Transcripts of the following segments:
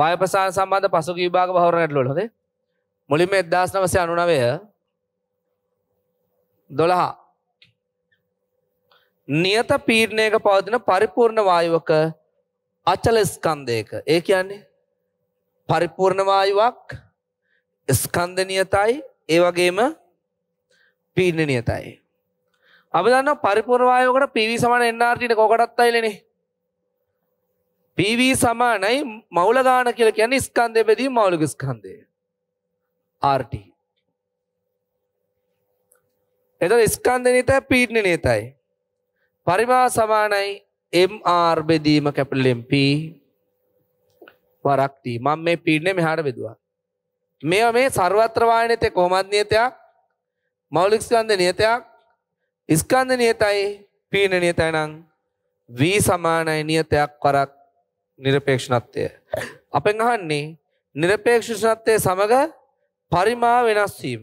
වායපසාන සම්බන්ධ පසුගිය විභාග බහවර ගැටලුවල හොඳේ මුලින්ම 1999 12 නියත පීඩනයක පවතින පරිපූර්ණ වායුවක අචල ස්කන්ධයක ඒ කියන්නේ පරිපූර්ණ වායුවක් ස්කන්ධ නියතයි ඒ වගේම පීඩන නියතයි අපි දන්නවා පරිපූර්ණ වායුවකට PV සමාන NRT නේ කොකටත් අයිලනේ PV සමානයි මවුලගාන කියලා කියන්නේ ස්කන්ධය බෙදීම මවුලික ස්කන්ධය. RT. එතන ස්කන්ධ නිතයි පීඩන නිතයි. පරිමාව සමානයි MR බෙදීම කැපිටල් MP වරක් T. මම මේ පීඩනේ මෙහාට බෙදුවා. මේවා මේ ਸਰවත්‍ර වායනිතේ කොහොමද නියතයක්? මවුලික ස්කන්ධ නියතයක්. ස්කන්ධ නියතයි පීඩන නියතයි නම් V සමානයි නියතයක් වරක් නිරපේක්ෂණත්වය. අපෙන් අහන්නේ නිරපේක්ෂණත්වය සමග පරිමා වෙනස්වීම.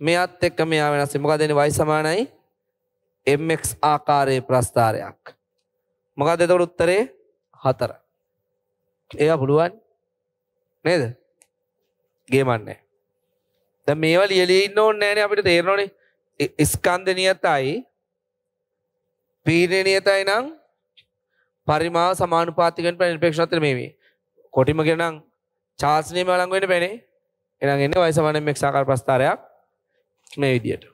මෙයත් එක්ක මෙයා වෙනස් වෙනවා. මොකද එන්නේ y සමානයි mx ආකාරයේ ප්‍රස්ථාරයක්. මොකද එතකොට උත්තරේ 4. ඒවා පුළුවන් නේද? ගේමන්නේ. දැන් මේවා ලියලා ඉන්න ඕනේ නැහැනේ අපිට තේරෙනවනේ. ස්කන්ධ නියතයි පීඩ නියතයි නම් පරිමාව සමානුපාතිකෙන් පැන නිරපේක්ෂණත්වය මේ වේ. කොටිම කියනනම් චාර්ජ් නියම වළංගු වෙන්න බෑනේ. එහෙනම් එන්නේ y සමානයෙන් x ආකාර ප්‍රස්ථාරයක් මේ විදියට.